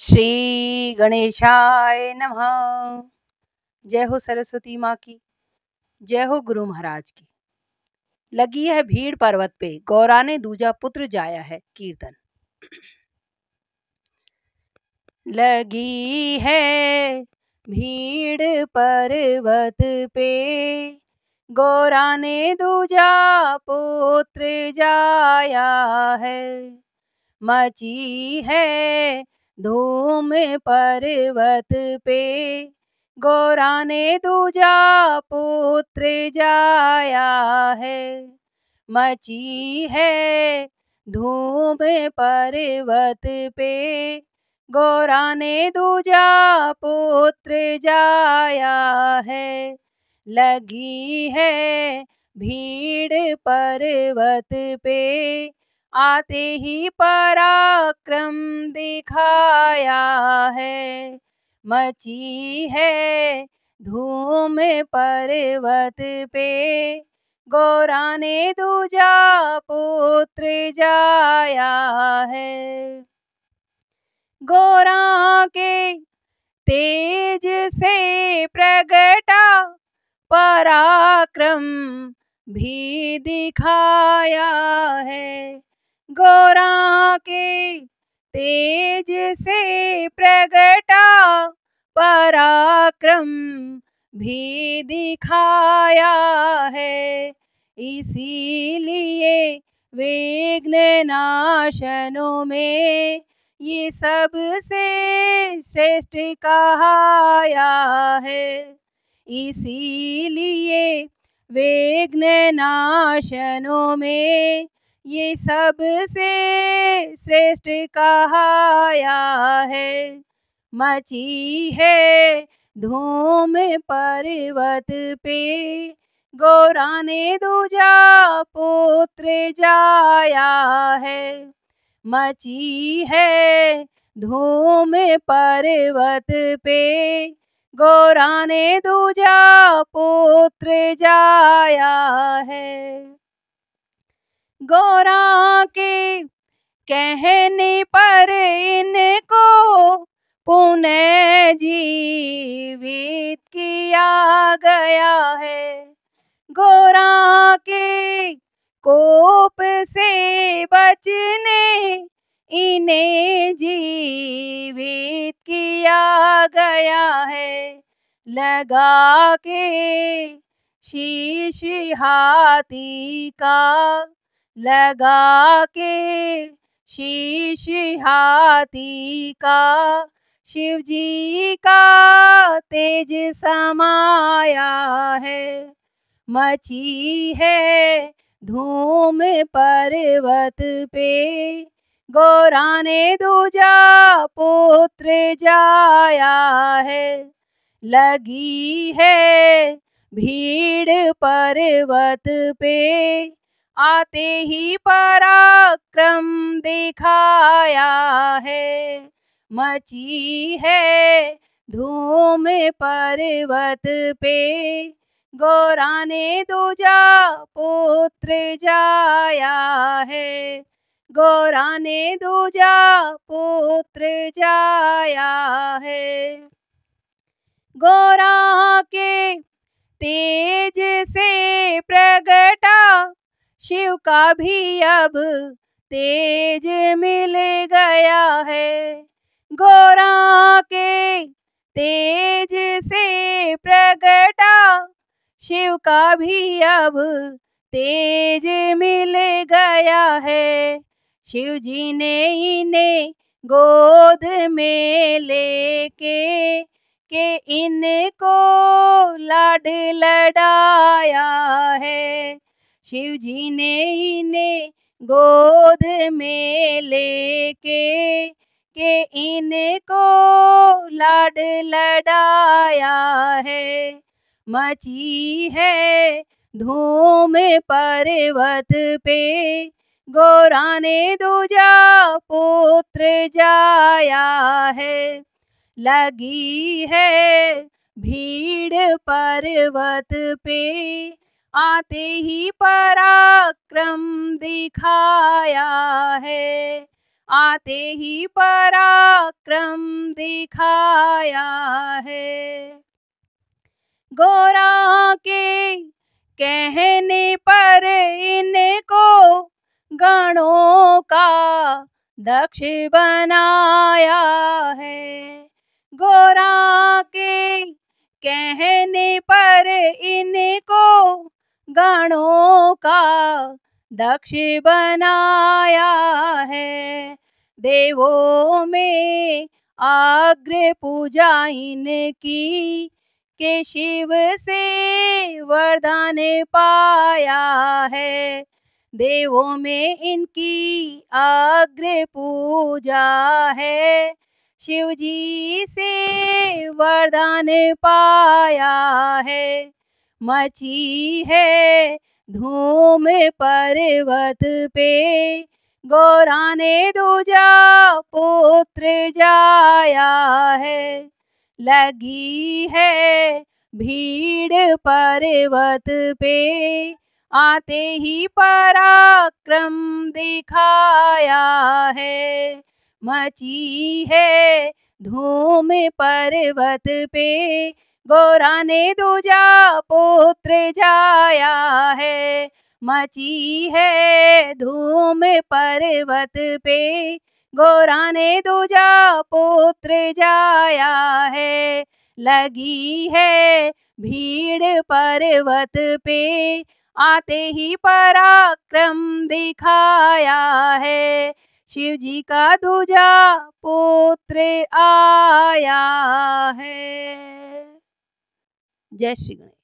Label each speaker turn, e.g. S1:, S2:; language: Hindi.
S1: श्री गणेशाय नमः जय हो सरस्वती माँ की जय हो गुरु महाराज की लगी है भीड़ पर्वत पे गौरा ने दूजा पुत्र जाया है कीर्तन लगी है भीड़ पर्वत पे गौरा ने दूजा पुत्र जाया है मची है धूम पर्वत पे गोरा ने दूजा पुत्र जाया है मची है धूम पर्वत पे गोरा ने दूजा पुत्र जाया है लगी है भीड़ पर्वत पे आते ही पराक्रम दिखाया है मची है धूम पर्वत पे गौरा ने दूजा पुत्र जाया है गौरा के तेज से प्रगटा पराक्रम भी दिखाया है गोरा के तेज से प्रगटा पराक्रम भी दिखाया है इसीलिए विघ्न नाशनों में ये सबसे श्रेष्ठ कहाया है इसीलिए विघ्न नाशनों में ये सबसे श्रेष्ठ कहाया है मची है धूम पर्वत पे गौरा ने दूजा पुत्र जाया है मची है धूम पर्वत पे गौरा ने दूजा पुत्र जाया है गोरा के कहने पर इनको पुनः जीवित किया गया है गोरा के कोप से बचने इन्हें जीवित किया गया है लगा के शीश हाथी का लगा के शीश हाथी का शिव जी का तेज समाया है मची है धूम पर्वत पे गौरा ने दूजा पुत्र जाया है लगी है भीड़ पर्वत पे आते ही पराक्रम दिखाया है मची है धूम पर्वत पे गौरा ने दूजा पुत्र जाया है गौरा ने दूजा पुत्र जाया है गौरा के तेज से प्रगट शिव का भी अब तेज मिल गया है गोरा के तेज से प्रगटा शिव का भी अब तेज मिल गया है शिव जी ने इन्हें गोद में लेके के इनको लाड लड़ाया है शिव जी ने इन्हें गोद में लेके के इनको लाड लड़ाया है मची है धूम पर्वत पे गोरा ने दूजा पुत्र जाया है लगी है भीड़ पर्वत पे आते ही पराक्रम दिखाया है आते ही पराक्रम दिखाया है गोरा के कहने पर इनको गणों का दक्ष बनाया है गोरा के कहने पर इनको प्राणों का दक्ष बनाया है देवों में आग्र पूजा इनकी के शिव से वरदान पाया है देवों में इनकी अग्र पूजा है शिव जी से वरदान पाया है मची है धूम पर्वत पे गौरा ने दूजा पुत्र जाया है लगी है भीड़ पर्वत पे आते ही पराक्रम दिखाया है मची है धूम पर्वत पे गोरा ने दूजा पुत्र जाया है मची है धूम पर्वत पे गोरा ने दूजा पुत्र जाया है लगी है भीड़ पर्वत पे आते ही पराक्रम दिखाया है शिव जी का दूजा पुत्र आया है જય શ્રી ગણેશ